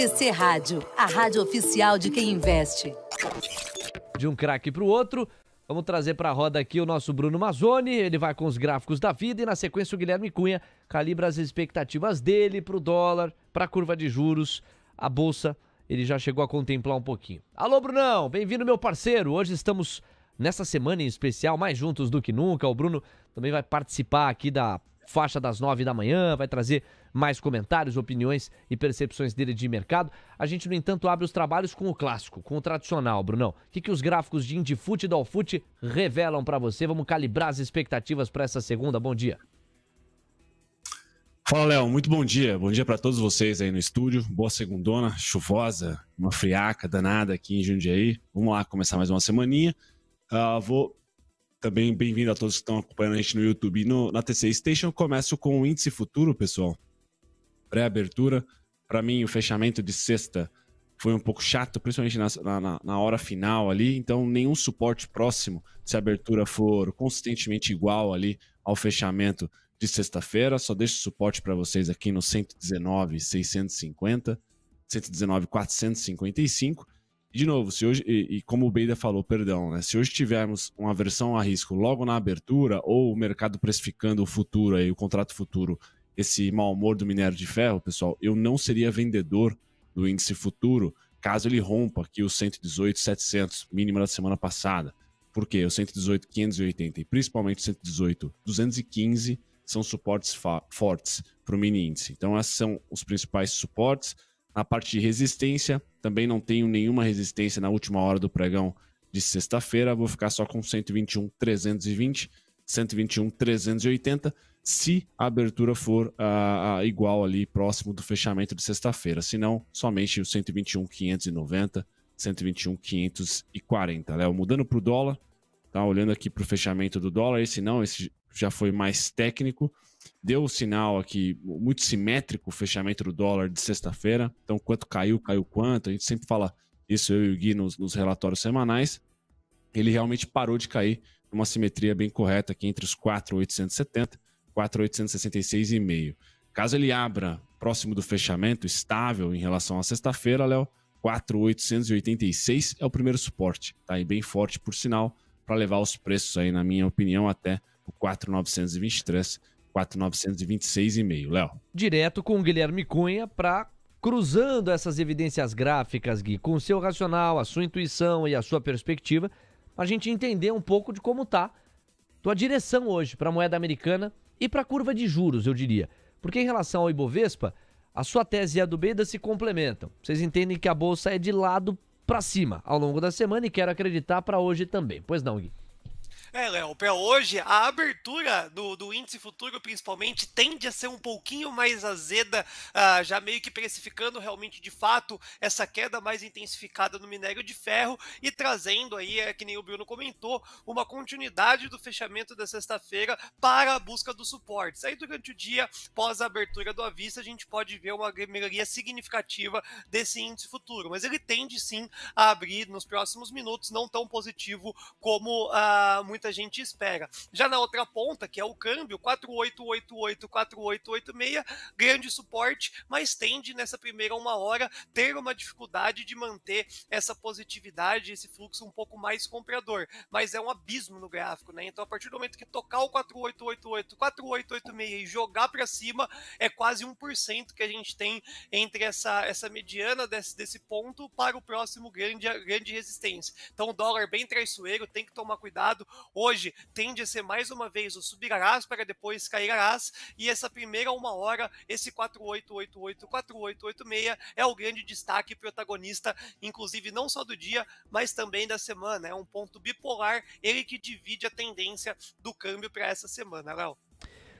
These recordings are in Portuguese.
TC Rádio, a rádio oficial de quem investe. De um craque para o outro, vamos trazer para a roda aqui o nosso Bruno Mazzoni. Ele vai com os gráficos da vida e, na sequência, o Guilherme Cunha calibra as expectativas dele para o dólar, para a curva de juros, a bolsa. Ele já chegou a contemplar um pouquinho. Alô, Brunão, bem-vindo, meu parceiro. Hoje estamos nessa semana em especial, mais juntos do que nunca. O Bruno também vai participar aqui da faixa das nove da manhã, vai trazer mais comentários, opiniões e percepções dele de mercado. A gente, no entanto, abre os trabalhos com o clássico, com o tradicional, Brunão. O que, que os gráficos de Indifute e Dolfute revelam para você? Vamos calibrar as expectativas para essa segunda. Bom dia. Fala, Léo. Muito bom dia. Bom dia para todos vocês aí no estúdio. Boa segundona, chuvosa, uma friaca danada aqui em Jundiaí. Vamos lá começar mais uma semaninha. Uh, vou também bem-vindo a todos que estão acompanhando a gente no YouTube e no, na TC Station. Começo com o índice futuro, pessoal. Pré-abertura. Para mim, o fechamento de sexta foi um pouco chato, principalmente na, na, na, hora final ali. Então, nenhum suporte próximo, se a abertura for consistentemente igual ali ao fechamento de sexta-feira, só deixo suporte para vocês aqui no 119,650, 119,455 de novo, se hoje, e, e, como o Beida falou, perdão, né? Se hoje tivermos uma versão a risco logo na abertura, ou o mercado precificando o futuro aí, o contrato futuro, esse mau humor do minério de ferro, pessoal, eu não seria vendedor do índice futuro caso ele rompa aqui os 118,700, mínima da semana passada. Por quê? O 118,580 e principalmente o 118,215 são suportes fortes para o mini índice. Então, esses são os principais suportes na parte de resistência, também não tenho nenhuma resistência na última hora do pregão de sexta-feira, vou ficar só com 121, 320, 121, 380, se a abertura for ah, ah, igual ali, próximo do fechamento de sexta-feira, se não, somente o 121, 590, 121, 540, Léo, mudando para o dólar, tá olhando aqui para o fechamento do dólar, esse não, esse já foi mais técnico, deu o um sinal aqui muito simétrico o fechamento do dólar de sexta-feira. Então, quanto caiu, caiu quanto. A gente sempre fala isso, eu e o Gui, nos, nos relatórios semanais. Ele realmente parou de cair numa simetria bem correta aqui entre os 4,870 e 4,866,5. Caso ele abra próximo do fechamento, estável em relação à sexta-feira, Léo, 4,886 é o primeiro suporte, Está aí bem forte, por sinal, para levar os preços aí, na minha opinião, até o 4,923 4.926,5, Léo. Direto com o Guilherme Cunha para cruzando essas evidências gráficas, Gui, com o seu racional, a sua intuição e a sua perspectiva, a gente entender um pouco de como tá tua direção hoje para a moeda americana e para a curva de juros, eu diria. Porque em relação ao Ibovespa, a sua tese e a do Beda se complementam. Vocês entendem que a bolsa é de lado para cima ao longo da semana e quero acreditar para hoje também. Pois não, Gui? É, Léo, para hoje, a abertura do, do índice futuro, principalmente, tende a ser um pouquinho mais azeda, ah, já meio que precificando realmente de fato essa queda mais intensificada no minério de ferro e trazendo aí, é, que nem o Bruno comentou, uma continuidade do fechamento da sexta-feira para a busca dos suportes. Aí, durante o dia, pós a abertura do avista, a gente pode ver uma melhoria significativa desse índice futuro, mas ele tende sim a abrir nos próximos minutos, não tão positivo como ah, muito muita gente espera. Já na outra ponta, que é o câmbio, 4888, 4886, grande suporte, mas tende nessa primeira uma hora ter uma dificuldade de manter essa positividade, esse fluxo um pouco mais comprador. Mas é um abismo no gráfico, né? Então, a partir do momento que tocar o 4888, 4886 e jogar para cima, é quase 1% que a gente tem entre essa, essa mediana desse, desse ponto para o próximo grande, grande resistência. Então, o dólar bem traiçoeiro, tem que tomar cuidado. Hoje tende a ser mais uma vez o subirás para depois cairás, e essa primeira uma hora, esse 4888, 4886 é o grande destaque protagonista, inclusive não só do dia, mas também da semana. É um ponto bipolar, ele que divide a tendência do câmbio para essa semana, Léo.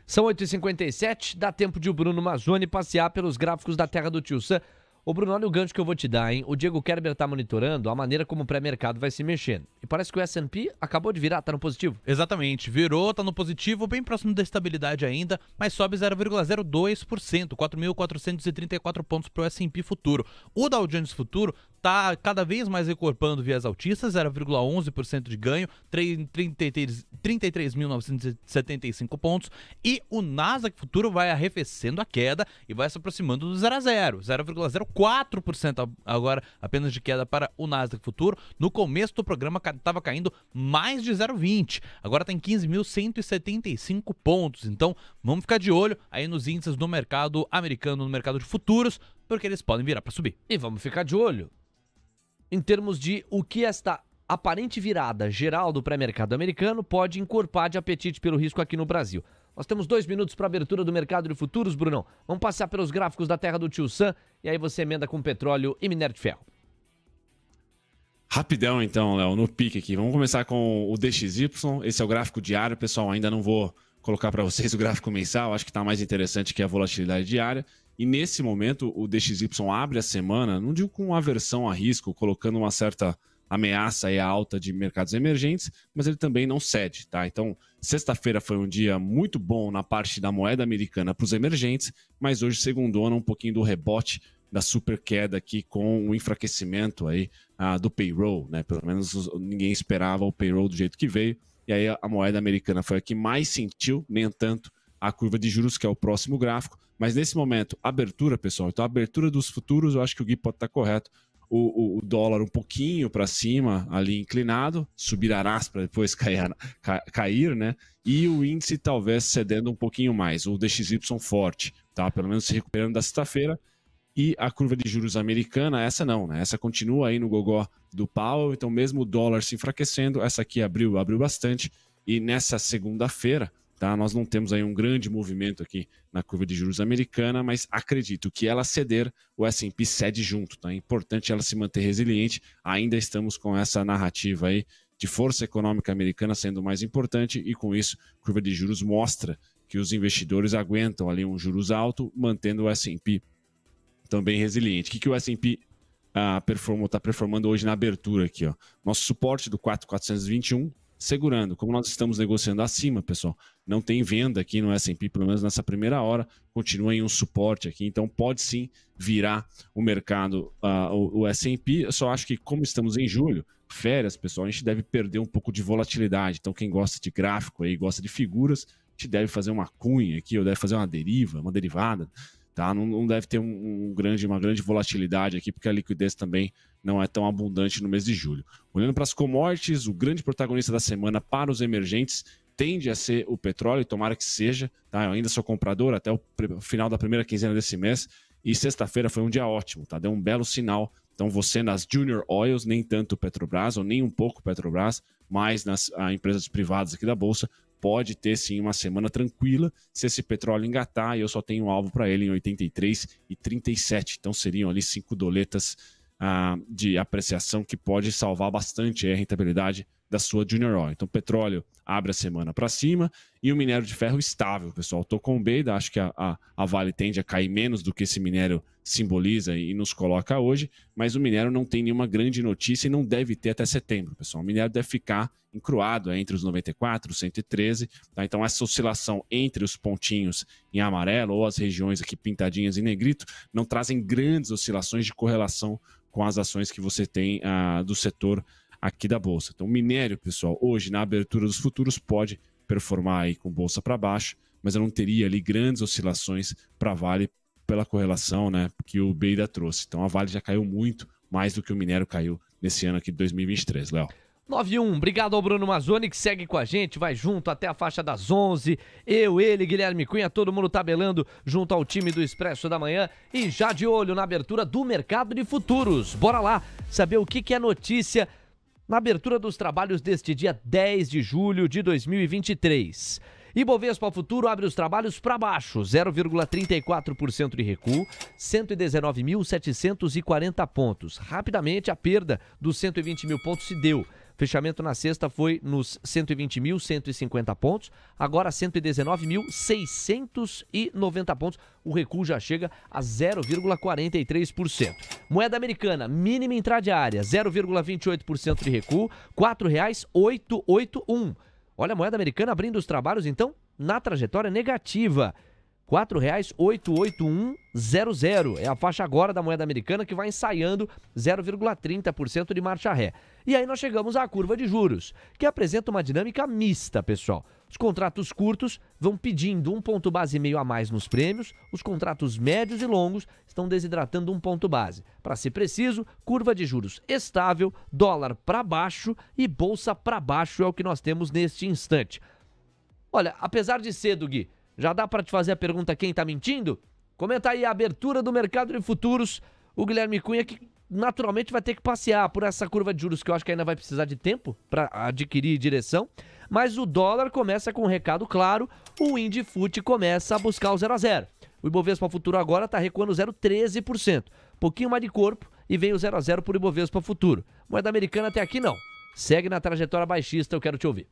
São 8h57, dá tempo de o Bruno Mazzoni passear pelos gráficos da terra do Tio Sam Ô, Bruno, olha o gancho que eu vou te dar, hein? O Diego Kerber tá monitorando a maneira como o pré-mercado vai se mexendo. E parece que o S&P acabou de virar, tá no positivo. Exatamente, virou, tá no positivo, bem próximo da estabilidade ainda, mas sobe 0,02%, 4.434 pontos pro S&P futuro. O Dow Jones futuro está cada vez mais recorpando vias altistas, 0,11% de ganho, 33.975 pontos. E o Nasdaq Futuro vai arrefecendo a queda e vai se aproximando do 0 a 0, 0,04% agora apenas de queda para o Nasdaq Futuro. No começo do programa estava caindo mais de 0,20, agora está em 15.175 pontos. Então vamos ficar de olho aí nos índices do mercado americano, no mercado de futuros, porque eles podem virar para subir. E vamos ficar de olho em termos de o que esta aparente virada geral do pré-mercado americano pode encorpar de apetite pelo risco aqui no Brasil. Nós temos dois minutos para a abertura do mercado de futuros, Brunão. Vamos passear pelos gráficos da terra do tio Sam e aí você emenda com petróleo e minério de ferro. Rapidão então, Léo, no pique aqui. Vamos começar com o DXY. Esse é o gráfico diário, pessoal. Ainda não vou colocar para vocês o gráfico mensal, acho que está mais interessante que a volatilidade diária. E nesse momento, o DXY abre a semana, não digo com aversão a risco, colocando uma certa ameaça e alta de mercados emergentes, mas ele também não cede, tá? Então, sexta-feira foi um dia muito bom na parte da moeda americana para os emergentes, mas hoje segundona um pouquinho do rebote da super queda aqui com o enfraquecimento aí ah, do payroll, né? Pelo menos ninguém esperava o payroll do jeito que veio, e aí a moeda americana foi a que mais sentiu, nem tanto a curva de juros, que é o próximo gráfico. Mas nesse momento, abertura, pessoal. Então, abertura dos futuros, eu acho que o Gui pode estar correto. O, o, o dólar um pouquinho para cima, ali inclinado, subir arás para depois cair, ca, cair, né? E o índice talvez cedendo um pouquinho mais, o DXY forte, tá? Pelo menos se recuperando da sexta-feira. E a curva de juros americana, essa não, né? Essa continua aí no gogó do Powell, então mesmo o dólar se enfraquecendo, essa aqui abriu, abriu bastante. E nessa segunda-feira, Tá? Nós não temos aí um grande movimento aqui na curva de juros americana, mas acredito que ela ceder, o S&P cede junto. Tá? É importante ela se manter resiliente. Ainda estamos com essa narrativa aí de força econômica americana sendo mais importante e com isso curva de juros mostra que os investidores aguentam ali um juros alto, mantendo o S&P também resiliente. O que, que o S&P ah, está performando hoje na abertura aqui? Ó? Nosso suporte do 4,421 segurando. Como nós estamos negociando acima, pessoal, não tem venda aqui no S&P, pelo menos nessa primeira hora, continua em um suporte aqui, então pode sim virar o mercado, uh, o, o S&P, eu só acho que como estamos em julho, férias, pessoal, a gente deve perder um pouco de volatilidade, então quem gosta de gráfico aí, gosta de figuras, a gente deve fazer uma cunha aqui, ou deve fazer uma deriva, uma derivada, tá? Não, não deve ter um, um grande, uma grande volatilidade aqui, porque a liquidez também não é tão abundante no mês de julho. Olhando para as commodities, o grande protagonista da semana para os emergentes tende a ser o petróleo, tomara que seja. Tá? Eu ainda sou comprador até o final da primeira quinzena desse mês. E sexta-feira foi um dia ótimo, tá? Deu um belo sinal. Então você nas Junior Oils, nem tanto Petrobras, ou nem um pouco Petrobras, mas nas ah, empresas privadas aqui da Bolsa, pode ter sim uma semana tranquila se esse petróleo engatar e eu só tenho um alvo para ele em 83 e 37. Então seriam ali cinco doletas ah, de apreciação que pode salvar bastante a rentabilidade da sua Junior Oil. Então, petróleo abre a semana para cima e o minério de ferro estável, pessoal. Estou com o Beida, acho que a, a, a, Vale tende a cair menos do que esse minério simboliza e, e, nos coloca hoje, mas o minério não tem nenhuma grande notícia e não deve ter até setembro, pessoal. O minério deve ficar encruado é, entre os 94 e 113, tá? então essa oscilação entre os pontinhos em amarelo ou as regiões aqui pintadinhas em negrito não trazem grandes oscilações de correlação com as ações que você tem ah, do setor aqui da bolsa. Então, minério, pessoal, hoje na abertura dos futuros pode performar aí com bolsa para baixo, mas eu não teria ali grandes oscilações para Vale pela correlação, né, que o Beida trouxe. Então, a Vale já caiu muito, mais do que o minério caiu nesse ano aqui de 2023, Léo. 91, obrigado ao Bruno Mazoni que segue com a gente, vai junto até a faixa das 11. Eu, ele, Guilherme Cunha, todo mundo tabelando junto ao time do Expresso da Manhã e já de olho na abertura do mercado de futuros. Bora lá saber o que, que é notícia na abertura dos trabalhos deste dia 10 de julho de 2023. Ibovespa Futuro abre os trabalhos para baixo, 0,34% de recuo, 119.740 pontos. Rapidamente a perda dos 120 mil pontos se deu. Fechamento na sexta foi nos 120.150 pontos, agora 119.690 pontos. O recuo já chega a 0,43%. Moeda americana, mínima entrada área 0,28% de recuo, R$ 4,881. Olha a moeda americana abrindo os trabalhos, então, na trajetória negativa. R$ 4,88100. É a faixa agora da moeda americana que vai ensaiando 0,30% de marcha ré. E aí nós chegamos à curva de juros, que apresenta uma dinâmica mista, pessoal. Os contratos curtos vão pedindo um ponto base e meio a mais nos prêmios, os contratos médios e longos estão desidratando um ponto base. Para ser preciso, curva de juros estável, dólar para baixo e bolsa para baixo é o que nós temos neste instante. Olha, apesar de cedo, Gui, já dá para te fazer a pergunta quem está mentindo? Comenta aí a abertura do mercado de futuros. O Guilherme Cunha que naturalmente vai ter que passear por essa curva de juros que eu acho que ainda vai precisar de tempo para adquirir direção. Mas o dólar começa com um recado claro, o Indifute começa a buscar o 0 a 0. O Ibovespa Futuro agora está recuando 0,13%. Pouquinho mais de corpo e vem o 0 a 0 o Ibovespa Futuro. Moeda americana até aqui não. Segue na trajetória baixista, eu quero te ouvir.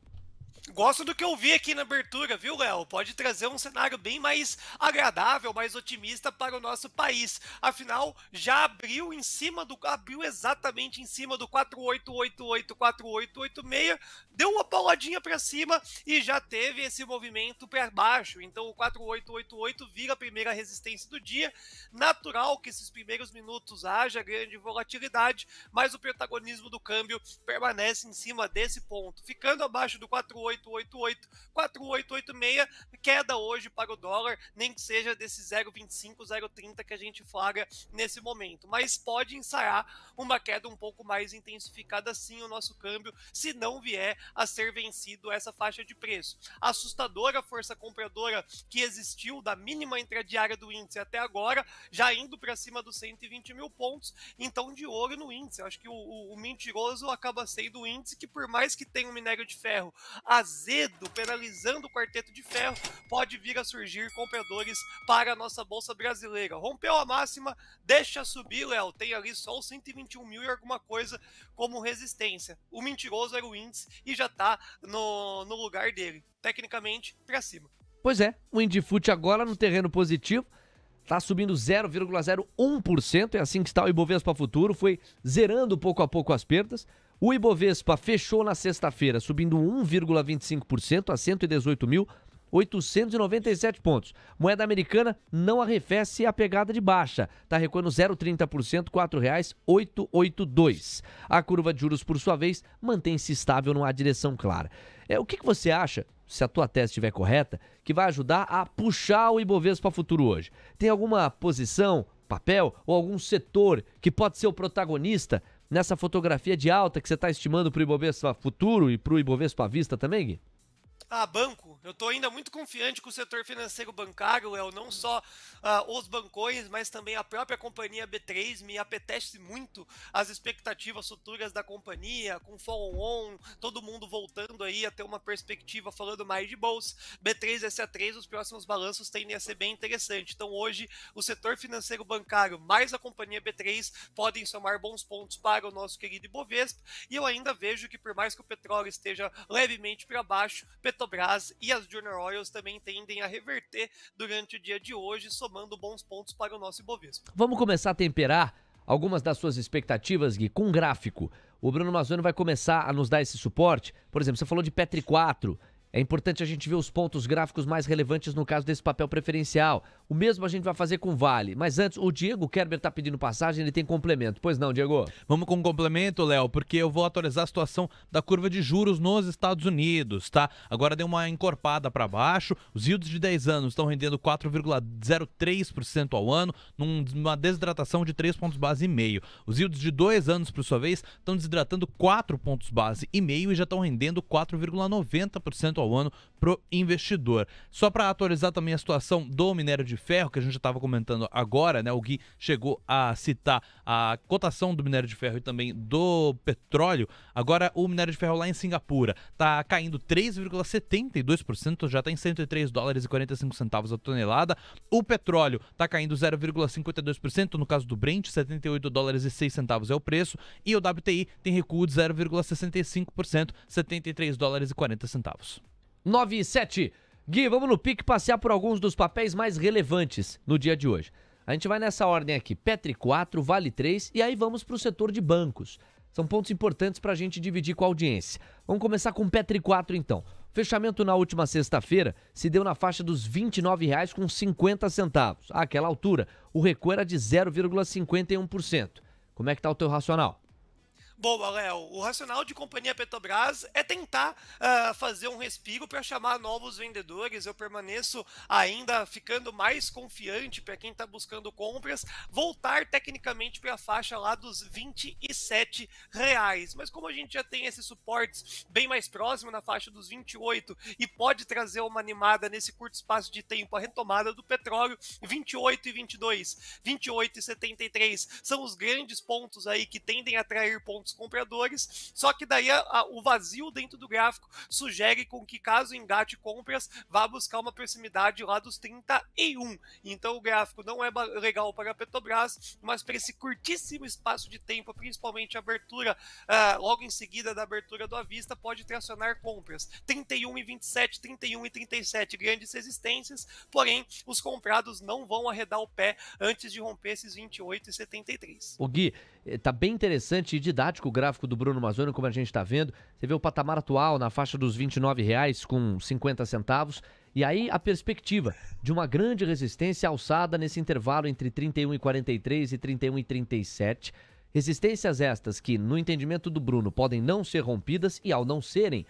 Gosto do que eu vi aqui na abertura, viu, Léo? Pode trazer um cenário bem mais agradável, mais otimista para o nosso país. Afinal, já abriu em cima do. abriu exatamente em cima do 48884886, deu uma pauladinha para cima e já teve esse movimento para baixo. Então o 4888 vira a primeira resistência do dia. Natural que esses primeiros minutos haja grande volatilidade, mas o protagonismo do câmbio permanece em cima desse ponto, ficando abaixo do 48 4886, queda hoje para o dólar, nem que seja desse 0,25, 0,30 que a gente flagra nesse momento. Mas pode ensaiar uma queda um pouco mais intensificada sim o nosso câmbio, se não vier a ser vencido essa faixa de preço. Assustadora força compradora que existiu da mínima intradiária do índice até agora, já indo para cima dos 120 mil pontos, então de ouro no índice. Eu acho que o, o, o mentiroso acaba sendo o índice que, por mais que tenha o um minério de ferro a azedo, penalizando o quarteto de ferro, pode vir a surgir compradores para a nossa bolsa brasileira. Rompeu a máxima, deixa subir, Léo. Tem ali só os 121 mil e alguma coisa como resistência. O mentiroso era o índice e já está no, no lugar dele. Tecnicamente, para cima. Pois é, o Indifute agora no terreno positivo. está subindo 0,01%, é assim que está o Ibovespa Futuro, foi zerando pouco a pouco as perdas. O Ibovespa fechou na sexta-feira, subindo 1,25% a 118.897 pontos. Moeda americana não arrefece a pegada de baixa, está recuando 0,30%, R$ 4,882. A curva de juros, por sua vez, mantém-se estável, numa direção clara. É, o que, que você acha se a tua tese estiver correta, que vai ajudar a puxar o Ibovespa futuro hoje. Tem alguma posição, papel ou algum setor que pode ser o protagonista nessa fotografia de alta que você está estimando para o Ibovespa futuro e para o Ibovespa vista também, Gui? Ah, banco. Eu estou ainda muito confiante com o setor financeiro bancário, Léo, não só ah, os bancões, mas também a própria companhia B3 me apetece muito as expectativas futuras da companhia, com follow-on, todo mundo voltando aí a ter uma perspectiva falando mais de bolsa. B3SA3, os próximos balanços tendem a ser bem interessante. Então, hoje, o setor financeiro bancário mais a companhia B3 podem somar bons pontos para o nosso querido Ibovespa. E eu ainda vejo que, por mais que o petróleo esteja levemente para baixo, petróleo Petrobras e as Junior Oils também tendem a reverter durante o dia de hoje, somando bons pontos para o nosso Ibovespa. Vamos começar a temperar algumas das suas expectativas, Gui, com um gráfico. O Bruno Mazzoni vai começar a nos dar esse suporte. Por exemplo, você falou de Petri 4 é importante a gente ver os pontos gráficos mais relevantes no caso desse papel preferencial. O mesmo a gente vai fazer com o Vale. Mas antes, o Diego Kerber está pedindo passagem, ele tem complemento. Pois não, Diego? Vamos com um complemento, Léo, porque eu vou atualizar a situação da curva de juros nos Estados Unidos, tá? Agora deu uma encorpada para baixo. Os yields de 10 anos estão rendendo 4,03% ao ano, numa desidratação de 3 pontos base e meio. Os yields de 2 anos, por sua vez, estão desidratando 4 pontos base e meio e já estão rendendo 4,90% 1% ao ano para o investidor. Só para atualizar também a situação do minério de ferro, que a gente estava comentando agora, né? O Gui chegou a citar a cotação do minério de ferro e também do petróleo. Agora, o minério de ferro lá em Singapura está caindo 3,72%, já está em 103 dólares e 45 centavos a tonelada. O petróleo está caindo 0,52%, no caso do Brent, 78 dólares e 6 centavos é o preço. E o WTI tem recuo de 0,65%, 73 dólares e 40 centavos. 97. Gui, vamos no pique passear por alguns dos papéis mais relevantes no dia de hoje. A gente vai nessa ordem aqui, Petri 4, Vale 3 e aí vamos para o setor de bancos. São pontos importantes para a gente dividir com a audiência. Vamos começar com Petri 4 então. O fechamento na última sexta-feira se deu na faixa dos R$ 29,50. Àquela altura, o recuo era de 0,51%. Como é que está o teu racional? Boa, Léo. O racional de companhia Petrobras é tentar uh, fazer um respiro para chamar novos vendedores. Eu permaneço ainda ficando mais confiante para quem está buscando compras, voltar tecnicamente para a faixa lá dos 27 reais. Mas como a gente já tem esses suportes bem mais próximo na faixa dos 28 e pode trazer uma animada nesse curto espaço de tempo a retomada do petróleo 28 e 22, 28 e 73 são os grandes pontos aí que tendem a atrair pontos compradores. Só que daí a, a, o vazio dentro do gráfico sugere com que, caso engate compras, vá buscar uma proximidade lá dos 31. Então o gráfico não é legal para a Petrobras, mas para esse curtíssimo espaço de tempo, principalmente a abertura, uh, logo em seguida da abertura do Avista, pode tracionar compras. 31 e 27, 31 e 37, grandes resistências, porém os comprados não vão arredar o pé antes de romper esses 28 e 73. O Gui, Está é, bem interessante e didático o gráfico do Bruno Mazzoni, como a gente está vendo. Você vê o patamar atual na faixa dos R$ 29,50. com 50 centavos. E aí a perspectiva de uma grande resistência alçada nesse intervalo entre 31 e 43 e 31 e 37. Resistências estas que, no entendimento do Bruno, podem não ser rompidas e, ao não serem,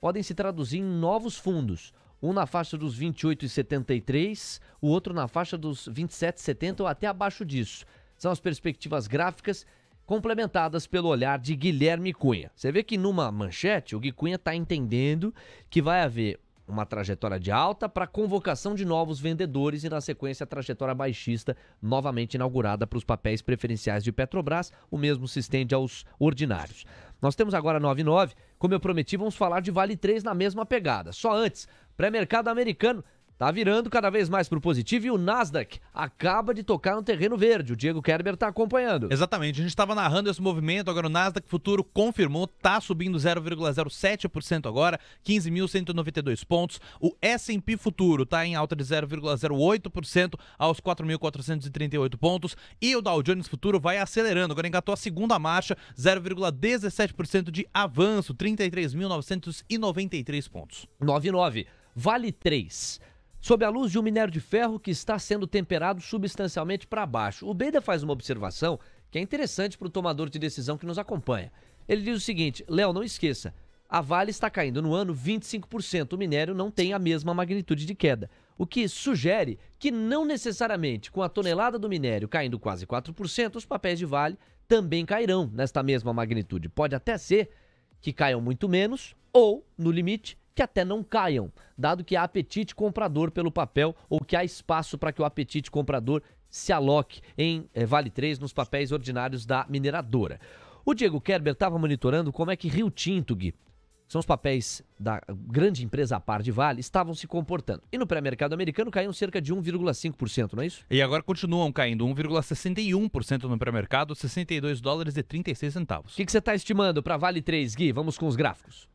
podem se traduzir em novos fundos. Um na faixa dos 28,73, o outro na faixa dos 27,70 ou até abaixo disso. São as perspectivas gráficas complementadas pelo olhar de Guilherme Cunha. Você vê que numa manchete o Gui Cunha está entendendo que vai haver uma trajetória de alta para convocação de novos vendedores e, na sequência, a trajetória baixista novamente inaugurada para os papéis preferenciais de Petrobras. O mesmo se estende aos ordinários. Nós temos agora 99. Como eu prometi, vamos falar de Vale 3 na mesma pegada. Só antes, pré-mercado americano Tá virando cada vez mais pro positivo e o Nasdaq acaba de tocar no terreno verde. O Diego Kerber tá acompanhando. Exatamente. A gente estava narrando esse movimento, agora o Nasdaq Futuro confirmou, tá subindo 0,07% agora, 15.192 pontos. O S&P Futuro tá em alta de 0,08% aos 4.438 pontos e o Dow Jones Futuro vai acelerando. Agora engatou a segunda marcha, 0,17% de avanço, 33.993 pontos. 99. Vale 3 sob a luz de um minério de ferro que está sendo temperado substancialmente para baixo. O Beda faz uma observação que é interessante para o tomador de decisão que nos acompanha. Ele diz o seguinte: Léo, não esqueça, a Vale está caindo no ano 25%. O minério não tem a mesma magnitude de queda. O que sugere que, não necessariamente com a tonelada do minério caindo quase 4%, os papéis de Vale também cairão nesta mesma magnitude. Pode até ser que caiam muito menos ou, no limite, que até não caiam, dado que há apetite comprador pelo papel ou que há espaço para que o apetite comprador se aloque em eh, Vale 3 nos papéis ordinários da mineradora. O Diego Kerber estava monitorando como é que Rio Tinto, Gui, são os papéis da grande empresa a par de Vale, estavam se comportando. E no pré-mercado americano caíram cerca de 1,5%, não é isso? E agora continuam caindo 1,61% no pré-mercado, 62 dólares e 36 centavos. O que você está estimando para Vale 3, Gui? Vamos com os gráficos.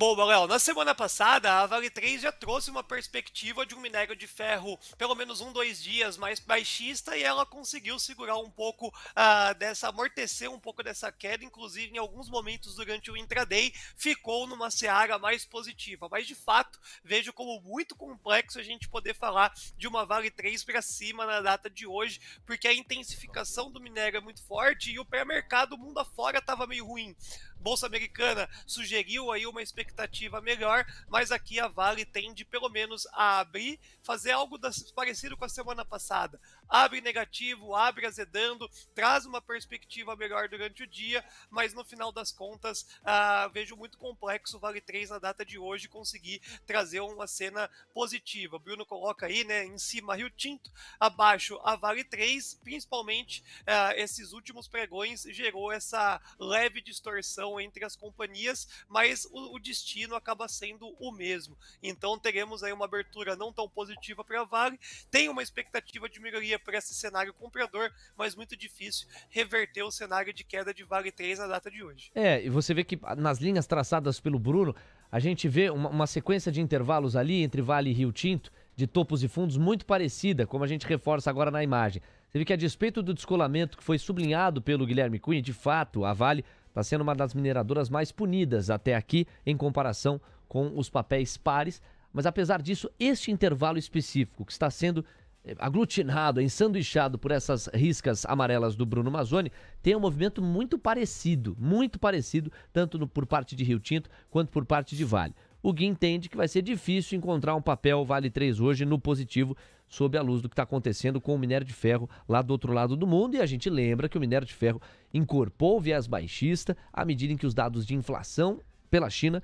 Bom, Léo. Na semana passada, a Vale 3 já trouxe uma perspectiva de um minério de ferro pelo menos um, dois dias mais baixista e ela conseguiu segurar um pouco uh, dessa, amortecer um pouco dessa queda, inclusive em alguns momentos durante o intraday, ficou numa seara mais positiva. Mas de fato, vejo como muito complexo a gente poder falar de uma Vale 3 para cima na data de hoje, porque a intensificação do minério é muito forte e o pré-mercado mundo afora estava meio ruim. Bolsa Americana sugeriu aí uma expectativa melhor, mas aqui a Vale tende pelo menos a abrir, fazer algo das, parecido com a semana passada. Abre negativo, abre azedando, traz uma perspectiva melhor durante o dia, mas no final das contas ah, vejo muito complexo o Vale 3 na data de hoje conseguir trazer uma cena positiva. O Bruno coloca aí, né, em cima Rio Tinto, abaixo a Vale 3, principalmente ah, esses últimos pregões gerou essa leve distorção competição entre as companhias, mas o, o destino acaba sendo o mesmo. Então teremos aí uma abertura não tão positiva para a Vale, tem uma expectativa de melhoria para esse cenário comprador, mas muito difícil reverter o cenário de queda de Vale 3 na data de hoje. É, e você vê que nas linhas traçadas pelo Bruno, a gente vê uma, uma sequência de intervalos ali entre Vale e Rio Tinto, de topos e fundos, muito parecida, como a gente reforça agora na imagem. Você vê que, a despeito do descolamento que foi sublinhado pelo Guilherme Cunha, de fato, a Vale está sendo uma das mineradoras mais punidas até aqui em comparação com os papéis pares. Mas apesar disso, este intervalo específico que está sendo eh, aglutinado, ensanduichado por essas riscas amarelas do Bruno Mazzoni, tem um movimento muito parecido, muito parecido, tanto no, por parte de Rio Tinto quanto por parte de Vale. O Gui entende que vai ser difícil encontrar um papel Vale 3 hoje no positivo, sob a luz do que está acontecendo com o minério de ferro lá do outro lado do mundo. E a gente lembra que o minério de ferro incorporou o viés baixista à medida em que os dados de inflação pela China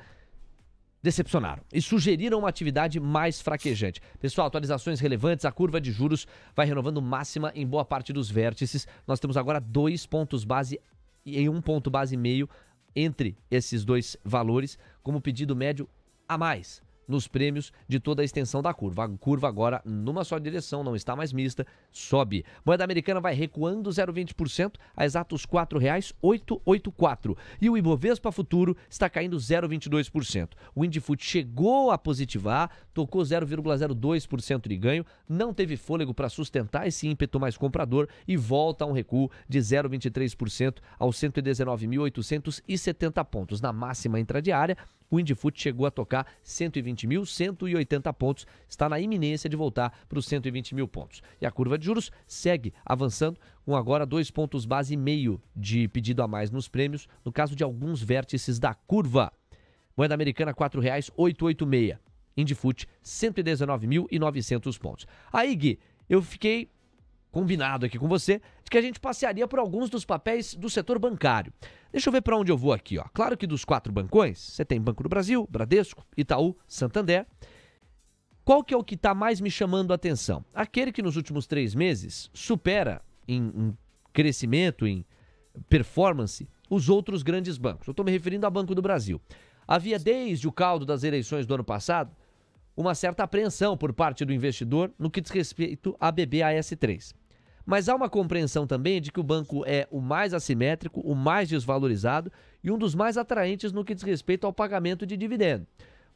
decepcionaram e sugeriram uma atividade mais fraquejante. Pessoal, atualizações relevantes, a curva de juros vai renovando máxima em boa parte dos vértices. Nós temos agora dois pontos base e um ponto base e meio entre esses dois valores, como pedido médio a mais nos prêmios de toda a extensão da curva. A curva agora numa só direção, não está mais mista, sobe. Moeda americana vai recuando 0,20% a exatos R$ 4,884. E o Ibovespa Futuro está caindo 0,22%. O Indifoot chegou a positivar, tocou 0,02% de ganho, não teve fôlego para sustentar esse ímpeto mais comprador e volta a um recuo de 0,23% aos 119.870 pontos. Na máxima intradiária, o Indifoot chegou a tocar 120.180 pontos, está na iminência de voltar para os 120 mil pontos. E a curva de juros segue avançando, com agora dois pontos base e meio de pedido a mais nos prêmios, no caso de alguns vértices da curva. Moeda americana R$ 4,886. Indifoot 119.900 pontos. Aí, Gui, eu fiquei combinado aqui com você de que a gente passearia por alguns dos papéis do setor bancário. Deixa eu ver para onde eu vou aqui. Ó. Claro que dos quatro bancões, você tem Banco do Brasil, Bradesco, Itaú, Santander. Qual que é o que está mais me chamando a atenção? Aquele que nos últimos três meses supera em, em crescimento, em performance, os outros grandes bancos. Eu estou me referindo ao Banco do Brasil. Havia desde o caldo das eleições do ano passado uma certa apreensão por parte do investidor no que diz respeito à BBAS3. Mas há uma compreensão também de que o banco é o mais assimétrico, o mais desvalorizado e um dos mais atraentes no que diz respeito ao pagamento de dividendo.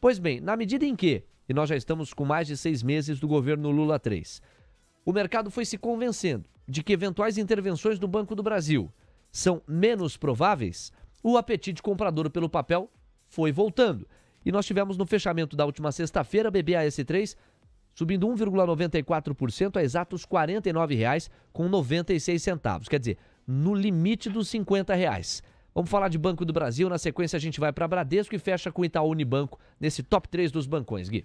Pois bem, na medida em que, e nós já estamos com mais de seis meses do governo Lula 3, o mercado foi se convencendo de que eventuais intervenções do Banco do Brasil são menos prováveis, o apetite comprador pelo papel foi voltando. E nós tivemos no fechamento da última sexta-feira, BBAS3, subindo 1,94% a exatos R$ 49,96. Quer dizer, no limite dos R$ reais. Vamos falar de Banco do Brasil. Na sequência, a gente vai para Bradesco e fecha com Itaú Unibanco nesse top 3 dos bancões, Gui.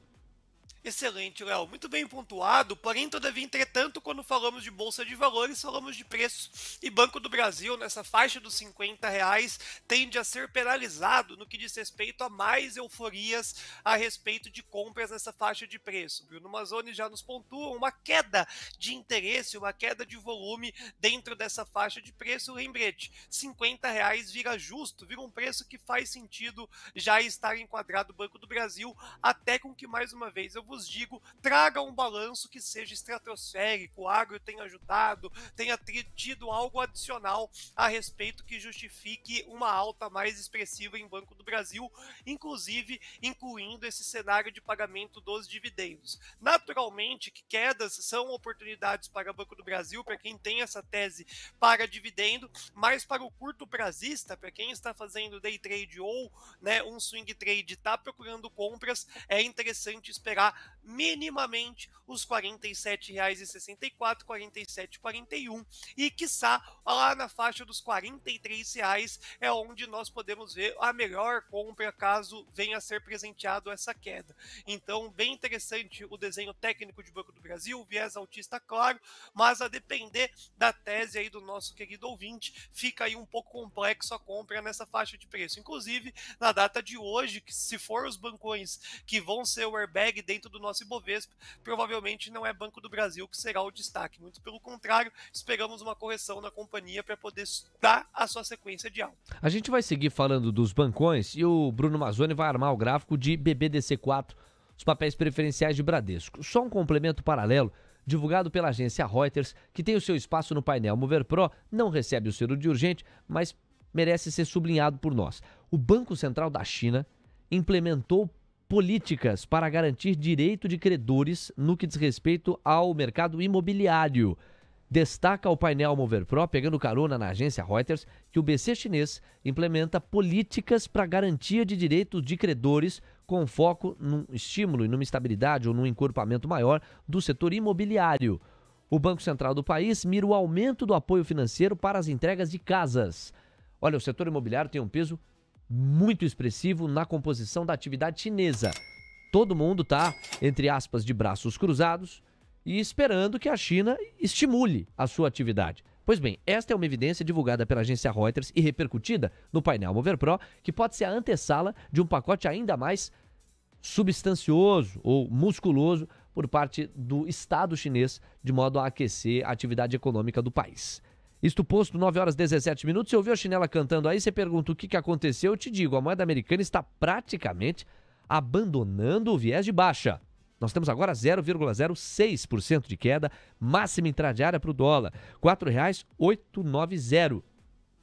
Excelente, Léo. Muito bem pontuado. Porém, todavia, entretanto, quando falamos de Bolsa de Valores, falamos de preços. E Banco do Brasil, nessa faixa dos 50 reais, tende a ser penalizado no que diz respeito a mais euforias a respeito de compras nessa faixa de preço. Bruno Mazzoni já nos pontua uma queda de interesse, uma queda de volume dentro dessa faixa de preço. Lembrete, 50 reais vira justo, vira um preço que faz sentido já estar enquadrado o Banco do Brasil, até com que, mais uma vez, eu vou políticos digo, traga um balanço que seja estratosférico, o agro tenha ajudado, tenha tido algo adicional a respeito que justifique uma alta mais expressiva em Banco do Brasil, inclusive incluindo esse cenário de pagamento dos dividendos. Naturalmente que quedas são oportunidades para Banco do Brasil, para quem tem essa tese para dividendo, mas para o curto prazista, para quem está fazendo day trade ou né, um swing trade está procurando compras, é interessante esperar minimamente os R$ 47,64, R$ 47,41 e quiçá lá na faixa dos R$ reais é onde nós podemos ver a melhor compra caso venha a ser presenteado essa queda. Então, bem interessante o desenho técnico de Banco do Brasil, viés autista claro, mas a depender da tese aí do nosso querido ouvinte, fica aí um pouco complexo a compra nessa faixa de preço. Inclusive, na data de hoje, que se for os bancões que vão ser o airbag dentro do do nosso Ibovespa, provavelmente não é Banco do Brasil que será o destaque. Muito pelo contrário, esperamos uma correção na companhia para poder dar a sua sequência de alta. A gente vai seguir falando dos bancões e o Bruno Mazzoni vai armar o gráfico de BBDC4, os papéis preferenciais de Bradesco. Só um complemento paralelo divulgado pela agência Reuters, que tem o seu espaço no painel Mover Pro, não recebe o selo de urgente, mas merece ser sublinhado por nós. O Banco Central da China implementou políticas para garantir direito de credores no que diz respeito ao mercado imobiliário. Destaca o painel Mover Pro, pegando carona na agência Reuters, que o BC chinês implementa políticas para garantia de direitos de credores com foco num estímulo e numa estabilidade ou num encorpamento maior do setor imobiliário. O Banco Central do país mira o aumento do apoio financeiro para as entregas de casas. Olha, o setor imobiliário tem um peso muito expressivo na composição da atividade chinesa. Todo mundo está, entre aspas, de braços cruzados e esperando que a China estimule a sua atividade. Pois bem, esta é uma evidência divulgada pela agência Reuters e repercutida no painel Mover Pro, que pode ser a antessala de um pacote ainda mais substancioso ou musculoso por parte do Estado chinês, de modo a aquecer a atividade econômica do país. Isto posto, 9 horas 17 minutos. Você ouviu a chinela cantando aí, você pergunta o que, que aconteceu, eu te digo, a moeda americana está praticamente abandonando o viés de baixa. Nós temos agora 0,06% de queda, máxima intradiária para o dólar, R$ 4,890.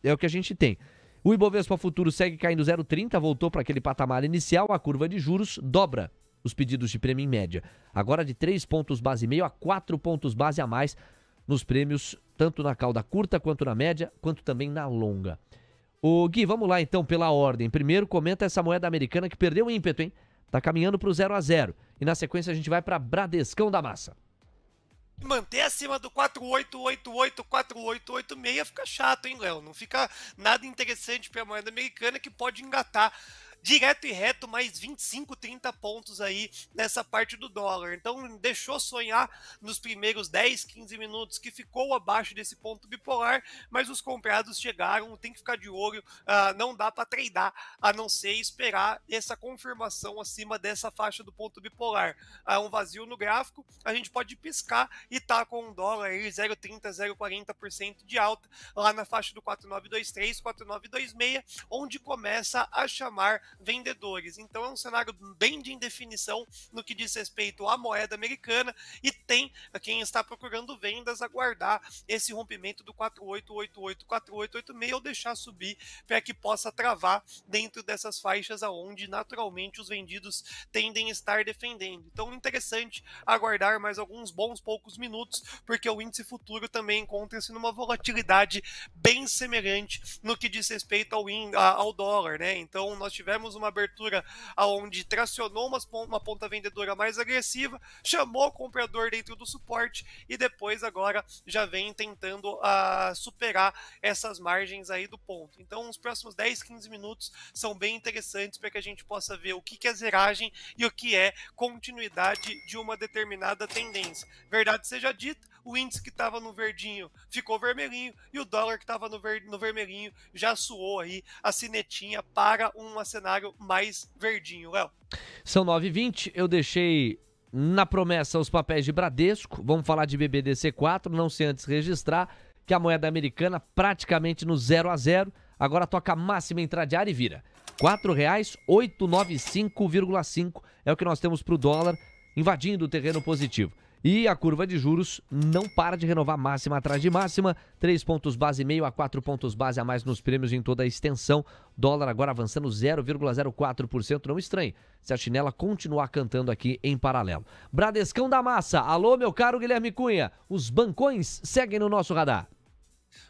É o que a gente tem. O Ibovespa Futuro segue caindo 0,30, voltou para aquele patamar inicial, a curva de juros dobra os pedidos de prêmio em média. Agora de 3 pontos base e meio a 4 pontos base a mais nos prêmios, tanto na cauda curta, quanto na média, quanto também na longa. O Gui, vamos lá então pela ordem. Primeiro, comenta essa moeda americana que perdeu o ímpeto, hein? Tá caminhando para o 0 a 0 E na sequência a gente vai para Bradescão da Massa. Manter acima do 4888, 4886 fica chato, hein, Léo? Não fica nada interessante para a moeda americana que pode engatar direto e reto mais 25, 30 pontos aí nessa parte do dólar. Então deixou sonhar nos primeiros 10, 15 minutos que ficou abaixo desse ponto bipolar, mas os comprados chegaram, tem que ficar de olho, uh, não dá para treinar a não ser esperar essa confirmação acima dessa faixa do ponto bipolar. Há uh, ah, um vazio no gráfico, a gente pode piscar e tá com um dólar aí 0,30, 0,40% de alta lá na faixa do 4923, 4926, onde começa a chamar vendedores. Então é um cenário bem de indefinição no que diz respeito à moeda americana e tem eh, quem está procurando vendas aguardar esse rompimento do 4888, 4886 ou deixar subir para que possa travar dentro dessas faixas aonde naturalmente os vendidos tendem a estar defendendo. Então interessante aguardar mais alguns bons poucos minutos, porque o índice futuro também encontra-se numa volatilidade bem semelhante no que diz respeito ao, ao dólar, né? Então nós tivemos tivemos uma abertura aonde tracionou uma ponta vendedora mais agressiva, chamou o comprador dentro do suporte e depois agora já vem tentando uh, superar essas margens aí do ponto. Então, os próximos 10, 15 minutos são bem interessantes para que a gente possa ver o que, que é zeragem e o que é continuidade de uma determinada tendência. Verdade seja dita, o índice que estava no verdinho ficou vermelhinho e o dólar que estava no, ver no vermelhinho já suou aí a sinetinha para uma cenário cenário mais verdinho, Léo. São 9h20, eu deixei na promessa os papéis de Bradesco, vamos falar de BBDC4, não se antes registrar que a moeda americana praticamente no 0 a 0 agora toca a máxima entrada e vira. R$ 4,895,5 é o que nós temos para o dólar invadindo o terreno positivo. E a curva de juros não para de renovar máxima atrás de máxima, 3 pontos base e meio a 4 pontos base a mais nos prêmios em toda a extensão. Dólar agora avançando 0,04%, não estranhe se a chinela continuar cantando aqui em paralelo. Bradescão da Massa, alô meu caro Guilherme Cunha, os bancões seguem no nosso radar.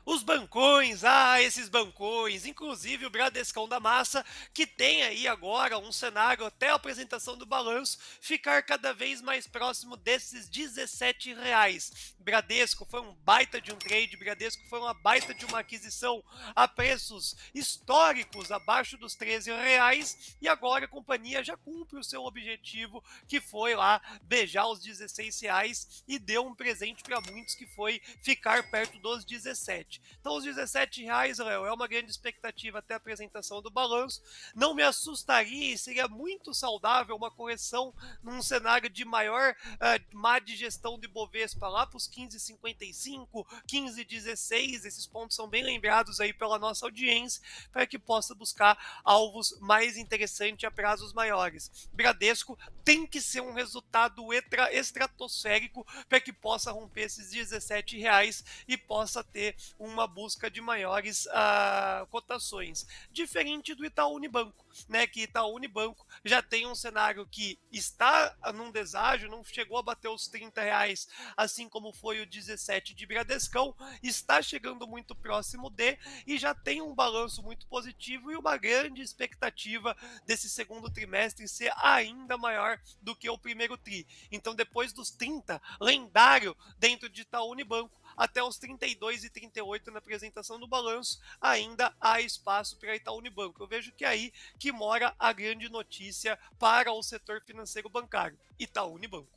Os bancões, ah, esses bancões, inclusive o Bradescão da Massa, que tem aí agora um cenário até a apresentação do balanço ficar cada vez mais próximo desses 17 reais. Bradesco foi um baita de um trade, Bradesco foi uma baita de uma aquisição a preços históricos abaixo dos 13 reais e agora a companhia já cumpre o seu objetivo que foi lá beijar os 16 reais e deu um presente para muitos que foi ficar perto dos 17. 17. Então, os 17 reais, Léo, é uma grande expectativa até a apresentação do balanço. Não me assustaria e seria muito saudável uma correção num cenário de maior uh, má digestão de Bovespa lá para os 15,55, 15,16. Esses pontos são bem lembrados aí pela nossa audiência para que possa buscar alvos mais interessantes a prazos maiores. Bradesco tem que ser um resultado extra estratosférico para que possa romper esses 17 reais e possa ter uma busca de maiores uh, cotações. Diferente do Itaú Unibanco, né? Que Itaú Unibanco já tem um cenário que está num deságio, não chegou a bater os 30 reais, assim como foi o 17 de Bradescão, está chegando muito próximo de e já tem um balanço muito positivo e uma grande expectativa desse segundo trimestre ser ainda maior do que o primeiro tri. Então, depois dos 30, lendário dentro de Itaú Unibanco, até os 32 e 38 na apresentação do balanço, ainda há espaço para Itaú Unibanco. Eu vejo que é aí que mora a grande notícia para o setor financeiro bancário, Itaú Unibanco.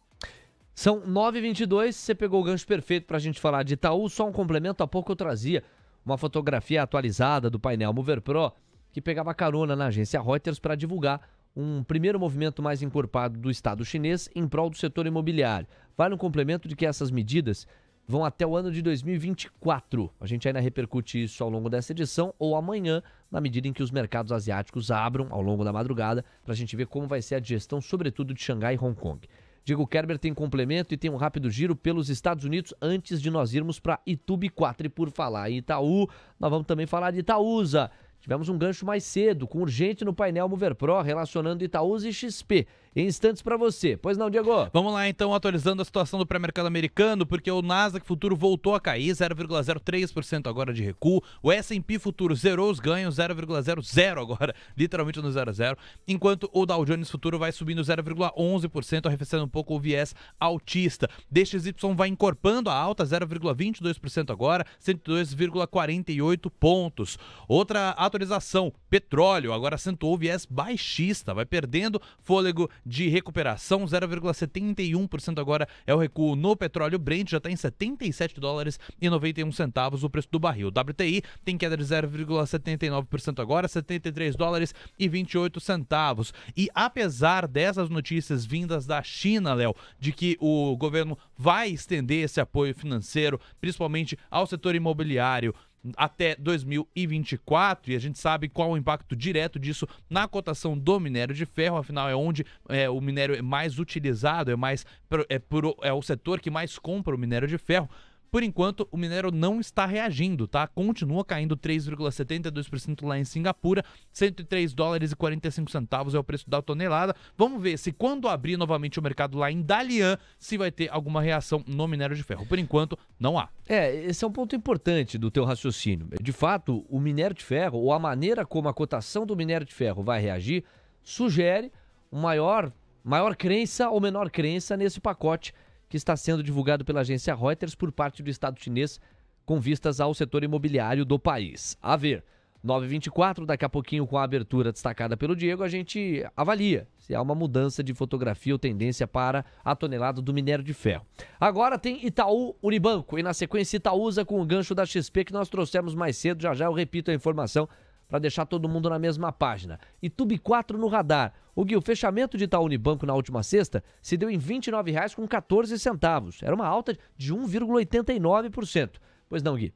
São 9h22, você pegou o gancho perfeito para a gente falar de Itaú. Só um complemento, há pouco eu trazia uma fotografia atualizada do painel Mover Pro, que pegava carona na agência Reuters para divulgar um primeiro movimento mais encorpado do Estado chinês em prol do setor imobiliário. Vale um complemento de que essas medidas vão até o ano de 2024. A gente ainda repercute isso ao longo dessa edição ou amanhã, na medida em que os mercados asiáticos abram ao longo da madrugada, para a gente ver como vai ser a digestão, sobretudo de Xangai e Hong Kong. Diego Kerber tem complemento e tem um rápido giro pelos Estados Unidos antes de nós irmos para Itube 4. E por falar em Itaú, nós vamos também falar de Itaúsa. Tivemos um gancho mais cedo, com urgente no painel Mover Pro, relacionando Itaúsa e XP instantes para você. Pois não, Diego? Vamos lá, então, atualizando a situação do pré-mercado americano, porque o Nasdaq Futuro voltou a cair 0,03% agora de recuo. O S&P Futuro zerou os ganhos 0,00 agora, literalmente no 00, enquanto o Dow Jones Futuro vai subindo 0,11%, arrefecendo um pouco o viés altista. DXY vai incorporando a alta 0,22% agora, 102,48 pontos. Outra atualização, petróleo agora acentuou o viés baixista, vai perdendo fôlego de recuperação, 0,71% agora é o recuo no petróleo Brent, já está em 77 dólares e 91 centavos o preço do barril. WTI tem queda de 0,79% agora, 73 dólares e 28 centavos. E apesar dessas notícias vindas da China, Léo, de que o governo vai estender esse apoio financeiro, principalmente ao setor imobiliário, até 2024, e a gente sabe qual o impacto direto disso na cotação do minério de ferro, afinal é onde é, o minério é mais utilizado, é mais é, pro, é o setor que mais compra o minério de ferro. Por enquanto, o minério não está reagindo, tá? Continua caindo 3,72% lá em Singapura, 103 dólares e 45 centavos é o preço da tonelada. Vamos ver se quando abrir novamente o mercado lá em Dalian, se vai ter alguma reação no minério de ferro. Por enquanto, não há. É, esse é um ponto importante do teu raciocínio. De fato, o minério de ferro, ou a maneira como a cotação do minério de ferro vai reagir, sugere um maior maior crença ou menor crença nesse pacote que está sendo divulgado pela agência Reuters por parte do Estado chinês com vistas ao setor imobiliário do país. A ver, 9h24, daqui a pouquinho com a abertura destacada pelo Diego, a gente avalia se há uma mudança de fotografia ou tendência para a tonelada do minério de ferro. Agora tem Itaú Unibanco e na sequência Itaúsa com o gancho da XP que nós trouxemos mais cedo, já já eu repito a informação para deixar todo mundo na mesma página. E Tube 4 no radar. O Gui, o fechamento de Itaú Unibanco na última sexta se deu em R$ 29,14. Era uma alta de 1,89%. Pois não, Gui?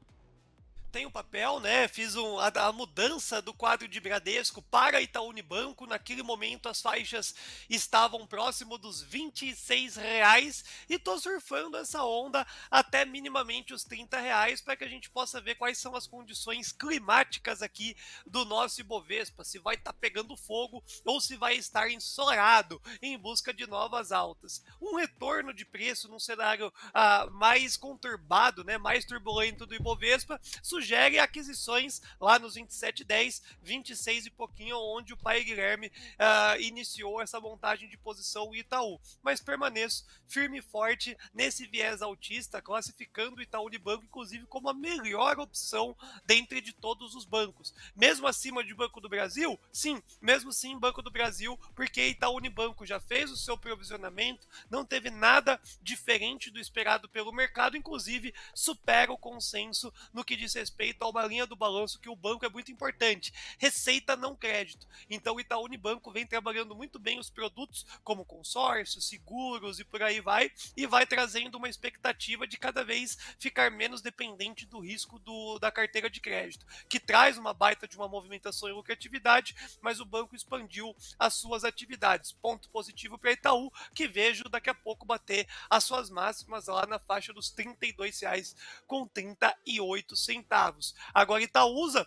tem o papel, né? Fiz um, a, a, mudança do quadro de Bradesco para Itaú Unibanco. Naquele momento as faixas estavam próximo dos 26 reais e tô surfando essa onda até minimamente os 30 reais para que a gente possa ver quais são as condições climáticas aqui do nosso Ibovespa, se vai estar tá pegando fogo ou se vai estar ensolarado em busca de novas altas. Um retorno de preço num cenário ah, mais conturbado, né? Mais turbulento do Ibovespa sugere aquisições lá nos 27,10, 26 e pouquinho, onde o pai Guilherme uh, iniciou essa montagem de posição Itaú. Mas permaneço firme e forte nesse viés autista, classificando o Itaú de banco, inclusive, como a melhor opção dentre de todos os bancos. Mesmo acima de Banco do Brasil? Sim, mesmo sim Banco do Brasil, porque Itaú Unibanco já fez o seu provisionamento, não teve nada diferente do esperado pelo mercado, inclusive supera o consenso no que diz respeito respeito a uma linha do balanço que o banco é muito importante: receita não crédito. Então o Itaú Unibanco vem trabalhando muito bem os produtos como consórcios, seguros e por aí vai, e vai trazendo uma expectativa de cada vez ficar menos dependente do risco do, da carteira de crédito, que traz uma baita de uma movimentação em lucratividade, mas o banco expandiu as suas atividades. Ponto positivo para Itaú, que vejo daqui a pouco bater as suas máximas lá na faixa dos R$ 32,38 escravos. Agora Itaúsa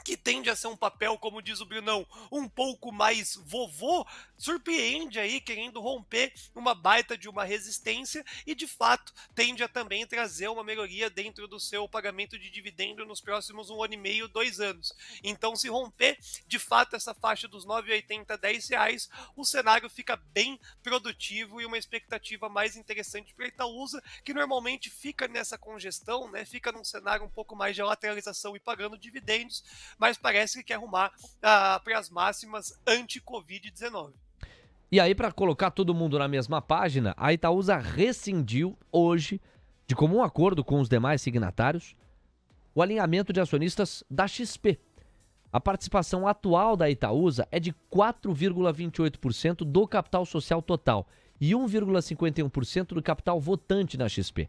que tende a ser um papel, como diz o Brunão, um pouco mais vovô, surpreende aí querendo romper uma baita de uma resistência e de fato tende a também trazer uma melhoria dentro do seu pagamento de dividendo nos próximos um ano e meio, dois anos. Então, se romper de fato essa faixa dos 9,80 a 10 reais, o cenário fica bem produtivo e uma expectativa mais interessante para Itaúsa, que normalmente fica nessa congestão, né? Fica num cenário um pouco mais de lateralização e pagando dividendos mas parece que quer arrumar ah, para as máximas anti-Covid-19. E aí, para colocar todo mundo na mesma página, a Itaúsa rescindiu hoje, de comum acordo com os demais signatários, o alinhamento de acionistas da XP. A participação atual da Itaúsa é de 4,28% do capital social total e 1,51% do capital votante na XP.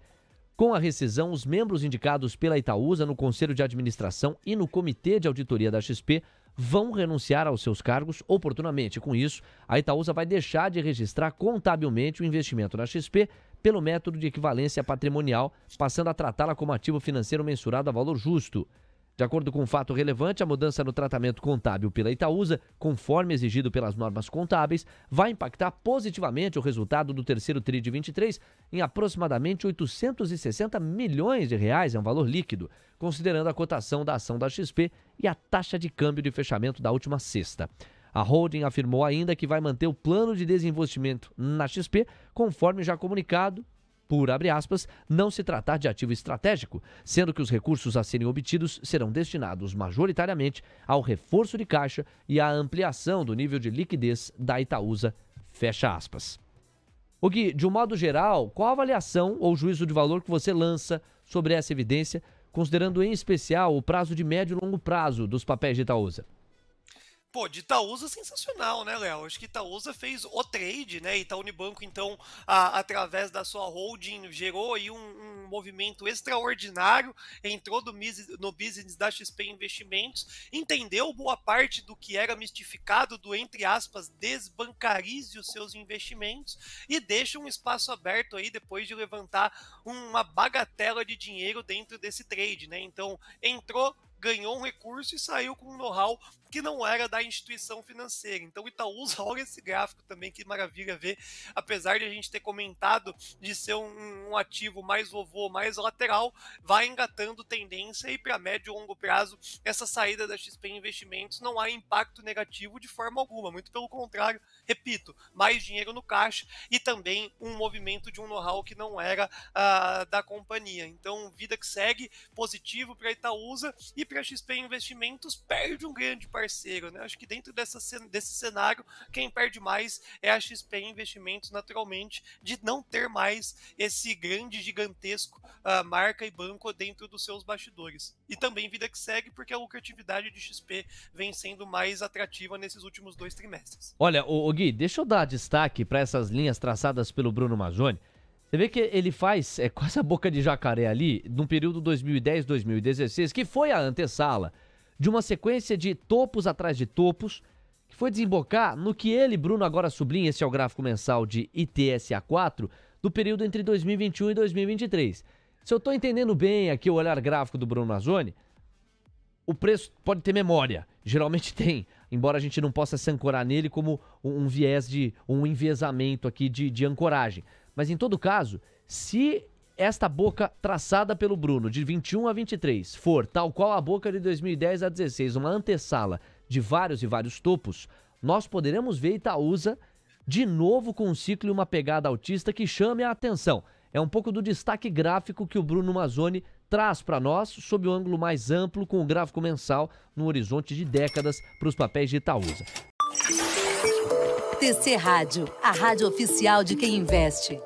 Com a rescisão, os membros indicados pela Itaúsa no Conselho de Administração e no Comitê de Auditoria da XP vão renunciar aos seus cargos oportunamente. Com isso, a Itaúsa vai deixar de registrar contabilmente o investimento na XP pelo método de equivalência patrimonial, passando a tratá-la como ativo financeiro mensurado a valor justo. De acordo com um fato relevante, a mudança no tratamento contábil pela Itaúsa, conforme exigido pelas normas contábeis, vai impactar positivamente o resultado do terceiro TRI de 23 em aproximadamente 860 milhões de reais, é um valor líquido, considerando a cotação da ação da XP e a taxa de câmbio de fechamento da última sexta. A holding afirmou ainda que vai manter o plano de desinvestimento na XP, conforme já comunicado por, abre aspas, não se tratar de ativo estratégico, sendo que os recursos a serem obtidos serão destinados majoritariamente ao reforço de caixa e à ampliação do nível de liquidez da Itaúsa, fecha aspas. O Gui, de um modo geral, qual a avaliação ou juízo de valor que você lança sobre essa evidência, considerando em especial o prazo de médio e longo prazo dos papéis de Itaúsa? Pô, de Itaúsa sensacional, né, Léo? Acho que Itaúsa fez o trade, né? Itaú Unibanco, então, a, através da sua holding, gerou aí um, um movimento extraordinário, entrou do, no business da XP Investimentos, entendeu boa parte do que era mistificado do, entre aspas, desbancarize os seus investimentos e deixa um espaço aberto aí depois de levantar uma bagatela de dinheiro dentro desse trade, né? Então, entrou, ganhou um recurso e saiu com um know-how que não era da instituição financeira. Então, Itaú usa, olha esse gráfico também, que maravilha ver, apesar de a gente ter comentado de ser um, um ativo mais vovô, mais lateral, vai engatando tendência e para médio e longo prazo, essa saída da XP Investimentos não há impacto negativo de forma alguma, muito pelo contrário, repito, mais dinheiro no caixa e também um movimento de um know-how que não era uh, da companhia. Então, vida que segue, positivo para Itaúsa e a XP Investimentos perde um grande parceiro, né? Acho que dentro dessa, desse cenário, quem perde mais é a XP Investimentos, naturalmente, de não ter mais esse grande, gigantesco uh, marca e banco dentro dos seus bastidores. E também vida que segue, porque a lucratividade de XP vem sendo mais atrativa nesses últimos dois trimestres. Olha, o Gui, deixa eu dar destaque para essas linhas traçadas pelo Bruno Mazzoni você vê que ele faz é, quase a boca de jacaré ali, num período 2010-2016, que foi a antessala de uma sequência de topos atrás de topos, que foi desembocar no que ele, Bruno, agora sublinha, esse é o gráfico mensal de ITSA4, do período entre 2021 e 2023. Se eu estou entendendo bem aqui o olhar gráfico do Bruno Mazzoni, o preço pode ter memória, geralmente tem, embora a gente não possa se ancorar nele como um viés de um enviesamento aqui de, de ancoragem. Mas em todo caso, se esta boca traçada pelo Bruno de 21 a 23 for tal qual a boca de 2010 a 16, uma antessala de vários e vários topos, nós poderemos ver Itaúsa de novo com um ciclo e uma pegada autista que chame a atenção. É um pouco do destaque gráfico que o Bruno Mazzoni traz para nós sob o um ângulo mais amplo com o gráfico mensal no horizonte de décadas para os papéis de Itaúsa. TC Rádio, a rádio oficial de quem investe.